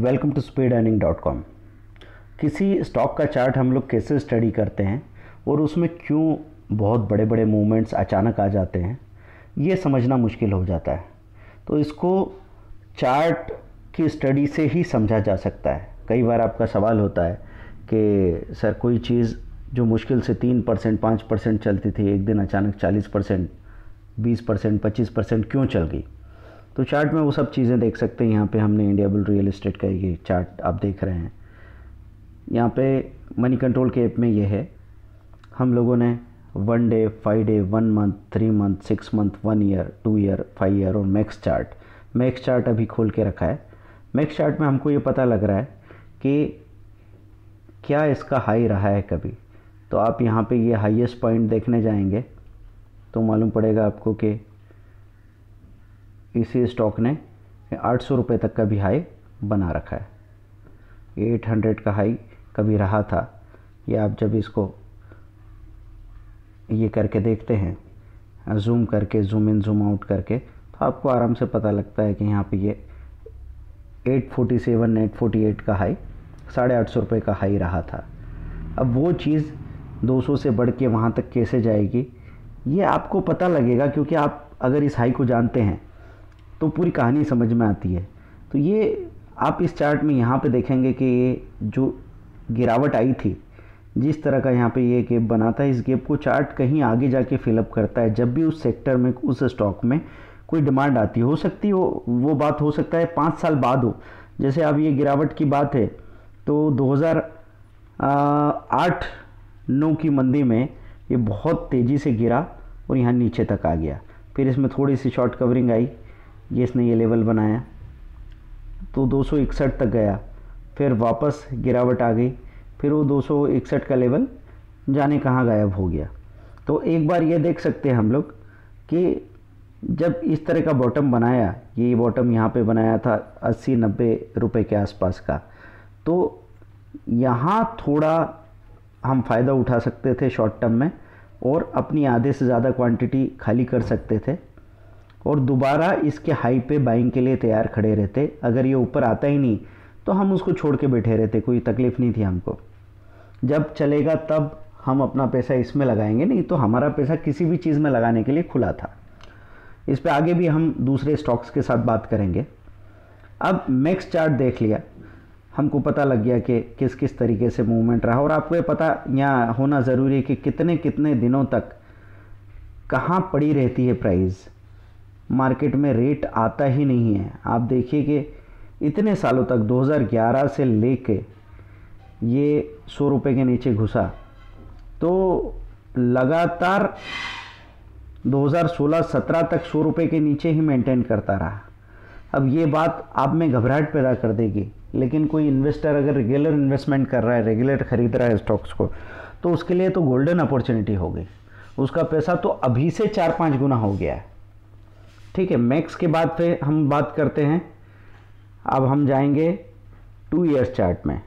welcome to speed earning dot com किसी stock का chart हम लोग कैसे स्टडी करते हैं और उसमें क्यों बहुत बड़े बड़े मूवमेंट्स अचानक आ जाते हैं ये समझना मुश्किल हो जाता है तो इसको चार्ट की स्टडी से ही समझा जा सकता है कई बार आपका सवाल होता है कि सर कोई चीज़ जो मुश्किल से तीन परसेंट पाँच परसेंट चलती थी एक दिन अचानक चालीस परसेंट बीस परसेंट पच्चीस परसेंट क्यों चल गई तो चार्ट में वो सब चीज़ें देख सकते हैं यहाँ पे हमने इंडिया बुल रियल इस्टेट का ये चार्ट आप देख रहे हैं यहाँ पे मनी कंट्रोल के ऐप में ये है हम लोगों ने one day five day one month three month six month one year two year five year और मैक्स चार्ट मैक्स चार्ट अभी खोल के रखा है मैक्स चार्ट में हमको ये पता लग रहा है कि क्या इसका हाई रहा है कभी तो आप यहाँ पे ये हाईएस्ट पॉइंट देखने जाएंगे तो मालूम पड़ेगा आपको कि इसी स्टॉक ने आठ सौ रुपये तक का भी हाई बना रखा है एट हंड्रेड का हाई कभी रहा था ये आप जब इसको ये करके देखते हैं जूम करके जूम इन जूम आउट करके तो आपको आराम से पता लगता है कि यहाँ पे ये 847 848 का हाई साढ़े आठ सौ का हाई रहा था अब वो चीज़ 200 से बढ़ के वहाँ तक कैसे जाएगी ये आपको पता लगेगा क्योंकि आप अगर इस हाई को जानते हैं तो पूरी कहानी समझ में आती है तो ये आप इस चार्ट में यहाँ पे देखेंगे कि ये जो गिरावट आई थी जिस तरह का यहाँ पे ये गेप बनाता है इस गेप को चार्ट कहीं आगे जाके फिलअप करता है जब भी उस सेक्टर में उस स्टॉक में कोई डिमांड आती हो सकती हो वो बात हो सकता है पाँच साल बाद हो जैसे अब ये गिरावट की बात है तो 2008 नौ की मंदी में ये बहुत तेज़ी से गिरा और यहाँ नीचे तक आ गया फिर इसमें थोड़ी सी शॉर्ट कवरिंग आई ये इसने ये लेवल बनाया तो दो तक गया फिर वापस गिरावट आ गई फिर वो दो का लेवल जाने कहाँ गायब हो गया तो एक बार ये देख सकते हैं हम लोग कि जब इस तरह का बॉटम बनाया ये बॉटम यहाँ पे बनाया था 80 नब्बे रुपए के आसपास का तो यहाँ थोड़ा हम फ़ायदा उठा सकते थे शॉर्ट टर्म में और अपनी आधे से ज़्यादा क्वांटिटी खाली कर सकते थे और दोबारा इसके हाई पे बाइंग के लिए तैयार खड़े रहते अगर ये ऊपर आता ही नहीं तो हम उसको छोड़ के बैठे रहते कोई तकलीफ़ नहीं थी हमको जब चलेगा तब हम अपना पैसा इसमें लगाएंगे नहीं तो हमारा पैसा किसी भी चीज़ में लगाने के लिए खुला था इस पर आगे भी हम दूसरे स्टॉक्स के साथ बात करेंगे अब नेक्स्ट चार्ट देख लिया हमको पता लग गया कि किस किस तरीके से मूवमेंट रहा और आपको ये पता यहाँ होना ज़रूरी है कि कितने कितने दिनों तक कहाँ पड़ी रहती है प्राइज़ मार्केट में रेट आता ही नहीं है आप देखिए कि इतने सालों तक 2011 से ले कर ये सौ रुपये के नीचे घुसा तो लगातार 2016-17 तक सौ रुपये के नीचे ही मेंटेन करता रहा अब ये बात आप में घबराहट पैदा कर देगी लेकिन कोई इन्वेस्टर अगर रेगुलर इन्वेस्टमेंट कर रहा है रेगुलर ख़रीद रहा है स्टॉक्स को तो उसके लिए तो गोल्डन अपॉर्चुनिटी हो गई उसका पैसा तो अभी से चार पाँच गुना हो गया है ठीक है मैक्स के बाद पे हम बात करते हैं अब हम जाएंगे टू ईयर्स चार्ट में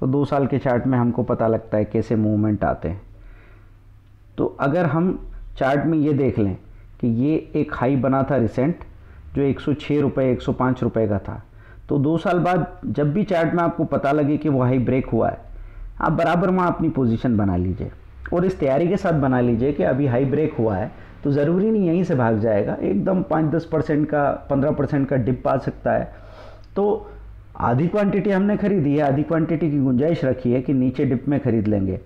तो दो साल के चार्ट में हमको पता लगता है कैसे मूवमेंट आते हैं तो अगर हम चार्ट में ये देख लें कि ये एक हाई बना था रिसेंट जो एक सौ छः रुपये एक सौ पाँच रुपये का था तो दो साल बाद जब भी चार्ट में आपको पता लगे कि वो हाई ब्रेक हुआ है आप बराबर वहाँ अपनी पोजीशन बना लीजिए और इस तैयारी के साथ बना लीजिए कि अभी हाई ब्रेक हुआ है तो ज़रूरी नहीं यहीं से भाग जाएगा एकदम पाँच दस परसेंट का पंद्रह परसेंट का डिप आ सकता है तो आधी क्वांटिटी हमने खरीदी है आधी क्वांटिटी की गुंजाइश रखी है कि नीचे डिप में खरीद लेंगे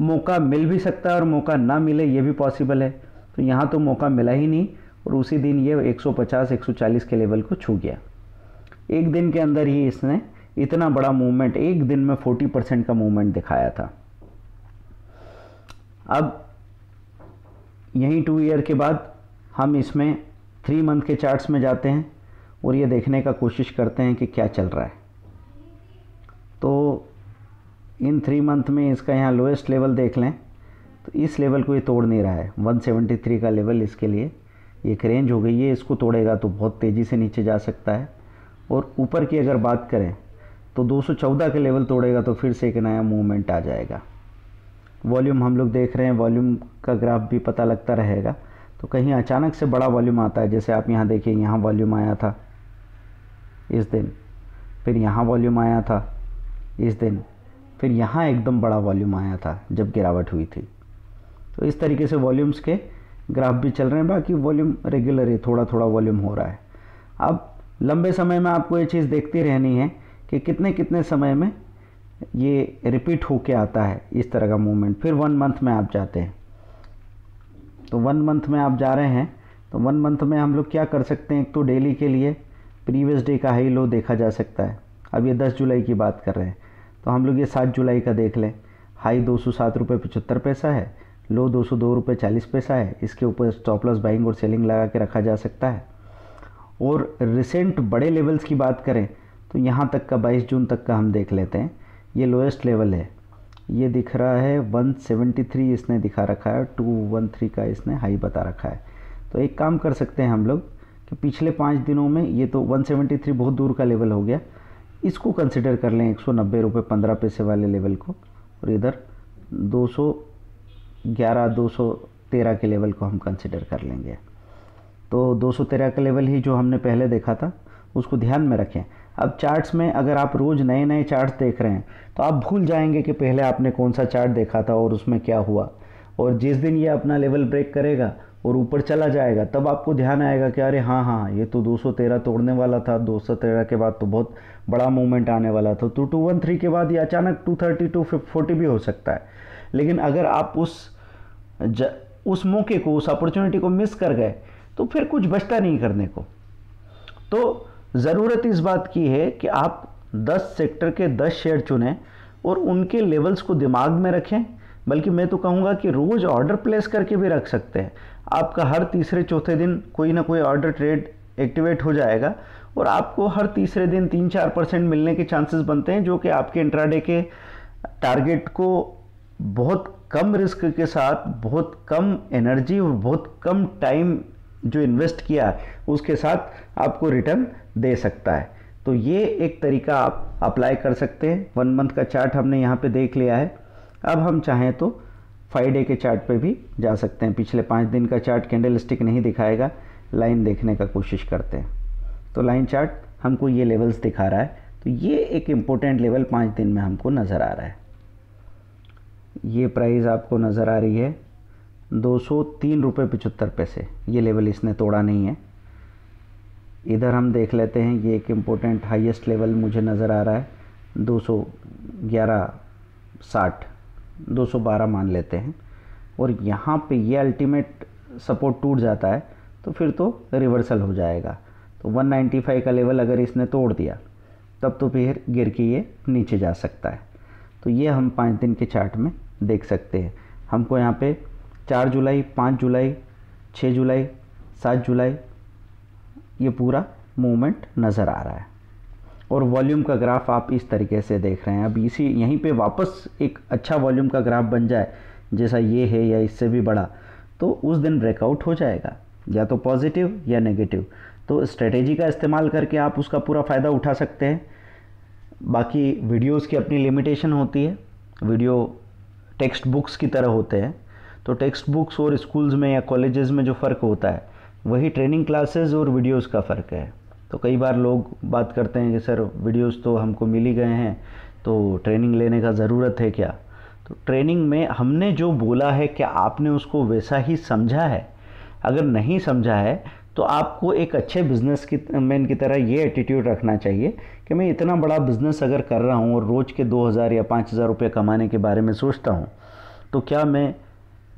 मौका मिल भी सकता है और मौका ना मिले ये भी पॉसिबल है तो यहाँ तो मौका मिला ही नहीं और उसी दिन ये 150 140 के लेवल को छू गया एक दिन के अंदर ही इसने इतना बड़ा मूवमेंट एक दिन में 40 परसेंट का मूवमेंट दिखाया था अब यहीं टू ईयर के बाद हम इसमें थ्री मंथ के चार्ट्स में जाते हैं और ये देखने का कोशिश करते हैं कि क्या चल रहा है तो इन थ्री मंथ में इसका यहाँ लोएस्ट लेवल देख लें तो इस लेवल को ये तोड़ नहीं रहा है 173 का लेवल इसके लिए एक रेंज हो गई है इसको तोड़ेगा तो बहुत तेज़ी से नीचे जा सकता है और ऊपर की अगर बात करें तो 214 के लेवल तोड़ेगा तो फिर से एक नया मूवमेंट आ जाएगा वॉल्यूम हम लोग देख रहे हैं वॉल्यूम का ग्राफ भी पता लगता रहेगा तो कहीं अचानक से बड़ा वॉल्यूम आता है जैसे आप यहाँ देखिए यहाँ वॉल्यूम आया था इस दिन फिर यहाँ वॉल्यूम आया था इस दिन फिर यहाँ एकदम बड़ा वॉल्यूम आया था जब गिरावट हुई थी तो इस तरीके से वॉल्यूम्स के ग्राफ भी चल रहे हैं बाकी वॉल्यूम रेगुलर है थोड़ा थोड़ा वॉल्यूम हो रहा है अब लंबे समय में आपको ये चीज़ देखती रहनी है कि कितने कितने समय में ये रिपीट होके आता है इस तरह का मूवमेंट फिर वन मंथ में आप जाते हैं तो वन मंथ में आप जा रहे हैं तो वन मंथ में हम लोग क्या कर सकते हैं एक तो डेली के लिए प्रीवियस डे का हाई लो देखा जा सकता है अब ये दस जुलाई की बात कर रहे हैं तो हम लोग ये सात जुलाई का देख लें हाई दो सौ सात रुपये पचहत्तर पैसा है लो दो सौ दो रुपये चालीस पैसा है इसके ऊपर स्टॉप लॉस बाइंग और सेलिंग लगा के रखा जा सकता है और रिसेंट बड़े लेवल्स की बात करें तो यहाँ तक का बाईस जून तक का हम देख लेते हैं ये लोएस्ट लेवल है ये दिख रहा है 173 इसने दिखा रखा है 213 का इसने हाई बता रखा है तो एक काम कर सकते हैं हम लोग कि पिछले पाँच दिनों में ये तो 173 बहुत दूर का लेवल हो गया इसको कंसिडर कर लें एक सौ नब्बे रुपये पंद्रह पैसे वाले लेवल को और इधर दो सौ ग्यारह दो सौ तेरह के लेवल को हम कंसिडर कर लेंगे तो दो सौ तेरह का लेवल ही जो हमने पहले देखा था उसको ध्यान में रखें अब चार्ट्स में अगर आप रोज़ नए नए चार्ट्स देख रहे हैं तो आप भूल जाएंगे कि पहले आपने कौन सा चार्ट देखा था और उसमें क्या हुआ और जिस दिन ये अपना लेवल ब्रेक करेगा और ऊपर चला जाएगा तब आपको ध्यान आएगा कि अरे हाँ हाँ ये तो 213 तोड़ने वाला था 213 के बाद तो बहुत बड़ा मूवमेंट आने वाला था तो टू वन थ्री के बाद ये अचानक टू थर्टी टू फोर्टी भी हो सकता है लेकिन अगर आप उस ज, उस मौके को उस अपॉर्चुनिटी को मिस कर गए तो फिर कुछ बचता नहीं करने को तो ज़रूरत इस बात की है कि आप 10 सेक्टर के 10 शेयर चुनें और उनके लेवल्स को दिमाग में रखें बल्कि मैं तो कहूँगा कि रोज़ ऑर्डर प्लेस करके भी रख सकते हैं आपका हर तीसरे चौथे दिन कोई ना कोई ऑर्डर ट्रेड एक्टिवेट हो जाएगा और आपको हर तीसरे दिन तीन चार परसेंट मिलने के चांसेस बनते हैं जो कि आपके इंट्राडे के टारगेट को बहुत कम रिस्क के साथ बहुत कम एनर्जी और बहुत कम टाइम जो इन्वेस्ट किया उसके साथ आपको रिटर्न दे सकता है तो ये एक तरीका आप अप्लाई कर सकते हैं वन मंथ का चार्ट हमने यहाँ पे देख लिया है अब हम चाहें तो फाइव डे के चार्ट पे भी जा सकते हैं पिछले पाँच दिन का चार्ट कैंडल स्टिक नहीं दिखाएगा लाइन देखने का कोशिश करते हैं तो लाइन चार्ट हमको ये लेवल्स दिखा रहा है तो ये एक इम्पोर्टेंट लेवल पाँच दिन में हमको नज़र आ रहा है ये प्राइस आपको नज़र आ रही है दो सौ तीन रुपये पचहत्तर पैसे ये लेवल इसने तोड़ा नहीं है इधर हम देख लेते हैं ये एक इम्पोर्टेंट हाईएस्ट लेवल मुझे नज़र आ रहा है दो सौ ग्यारह साठ दो सौ बारह मान लेते हैं और यहाँ पे ये अल्टीमेट सपोर्ट टूट जाता है तो फिर तो रिवर्सल हो जाएगा तो 195 का लेवल अगर इसने तोड़ दिया तब तो फिर गिर के ये नीचे जा सकता है तो ये हम पाँच दिन के चार्ट में देख सकते हैं हमको यहाँ पे चार जुलाई पाँच जुलाई छः जुलाई सात जुलाई ये पूरा मूवमेंट नज़र आ रहा है और वॉल्यूम का ग्राफ आप इस तरीके से देख रहे हैं अब इसी यहीं पे वापस एक अच्छा वॉल्यूम का ग्राफ बन जाए जैसा ये है या इससे भी बड़ा तो उस दिन ब्रेकआउट हो जाएगा या तो पॉजिटिव या नेगेटिव तो स्ट्रेटेजी का इस्तेमाल करके आप उसका पूरा फ़ायदा उठा सकते हैं बाकी वीडियोज़ की अपनी लिमिटेशन होती है वीडियो टेक्स्ट बुक्स की तरह होते हैं तो टेक्स्ट बुक्स और स्कूल्स में या कॉलेजेस में जो फ़र्क होता है वही ट्रेनिंग क्लासेस और वीडियोस का फ़र्क है तो कई बार लोग बात करते हैं कि सर वीडियोस तो हमको मिल ही गए हैं तो ट्रेनिंग लेने का ज़रूरत है क्या तो ट्रेनिंग में हमने जो बोला है क्या आपने उसको वैसा ही समझा है अगर नहीं समझा है तो आपको एक अच्छे बिजनेस की मैन की तरह ये एटीट्यूड रखना चाहिए कि मैं इतना बड़ा बिज़नेस अगर कर रहा हूँ और रोज़ के 2000 या 5000 रुपये कमाने के बारे में सोचता हूँ तो क्या मैं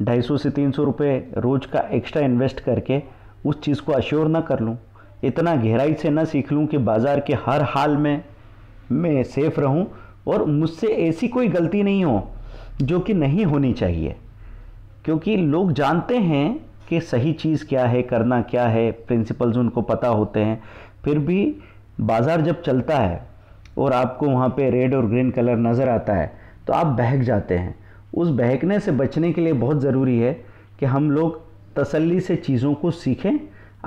ढाई सौ से तीन सौ रुपये रोज़ का एक्स्ट्रा इन्वेस्ट करके उस चीज़ को अश्योर ना कर लूँ इतना गहराई से ना सीख लूँ कि बाज़ार के हर हाल में मैं सेफ़ रहूँ और मुझसे ऐसी कोई गलती नहीं हो जो कि नहीं होनी चाहिए क्योंकि लोग जानते हैं कि सही चीज़ क्या है करना क्या है प्रिंसिपल्स उनको पता होते हैं फिर भी बाज़ार जब चलता है और आपको वहाँ पे रेड और ग्रीन कलर नज़र आता है तो आप बहक जाते हैं उस बहकने से बचने के लिए बहुत ज़रूरी है कि हम लोग तसल्ली से चीज़ों को सीखें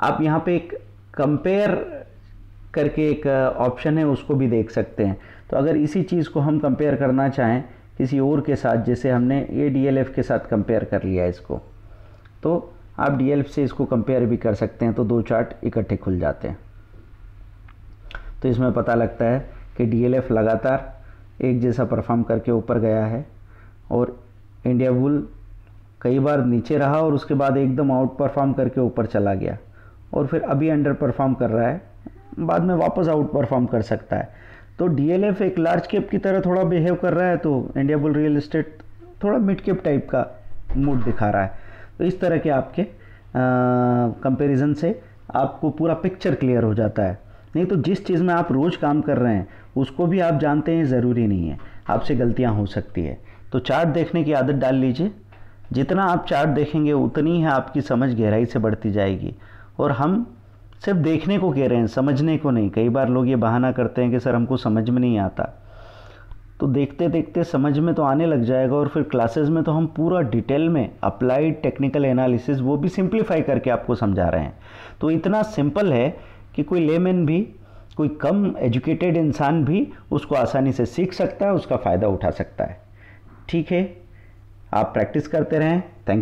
आप यहाँ पे एक कंपेयर करके एक ऑप्शन uh, है उसको भी देख सकते हैं तो अगर इसी चीज़ को हम कंपेयर करना चाहें किसी और के साथ जैसे हमने ए डी के साथ कंपेयर कर लिया इसको तो आप डी से इसको कंपेयर भी कर सकते हैं तो दो चार्ट इकट्ठे खुल जाते हैं तो इसमें पता लगता है कि डी लगातार एक जैसा परफॉर्म करके ऊपर गया है और इंडिया बुल कई बार नीचे रहा और उसके बाद एकदम आउट परफॉर्म करके ऊपर चला गया और फिर अभी अंडर परफॉर्म कर रहा है बाद में वापस आउट परफॉर्म कर सकता है तो डीएलएफ एक लार्ज कैप की तरह थोड़ा बिहेव कर रहा है तो इंडिया बुल रियल इस्टेट थोड़ा मिड कैप टाइप का मूड दिखा रहा है तो इस तरह के आपके कंपेरिज़न से आपको पूरा पिक्चर क्लियर हो जाता है नहीं तो जिस चीज़ में आप रोज़ काम कर रहे हैं उसको भी आप जानते हैं ज़रूरी नहीं है आपसे गलतियाँ हो सकती है तो चार्ट देखने की आदत डाल लीजिए जितना आप चार्ट देखेंगे उतनी ही आपकी समझ गहराई से बढ़ती जाएगी और हम सिर्फ देखने को कह रहे हैं समझने को नहीं कई बार लोग ये बहाना करते हैं कि सर हमको समझ में नहीं आता तो देखते देखते समझ में तो आने लग जाएगा और फिर क्लासेस में तो हम पूरा डिटेल में अप्लाइड टेक्निकल एनालिसिस वो भी सिंप्लीफाई करके आपको समझा रहे हैं तो इतना सिंपल है कि कोई लेमैन भी कोई कम एजुकेटेड इंसान भी उसको आसानी से सीख सकता है उसका फ़ायदा उठा सकता है ठीक है आप प्रैक्टिस करते रहें थैंक यू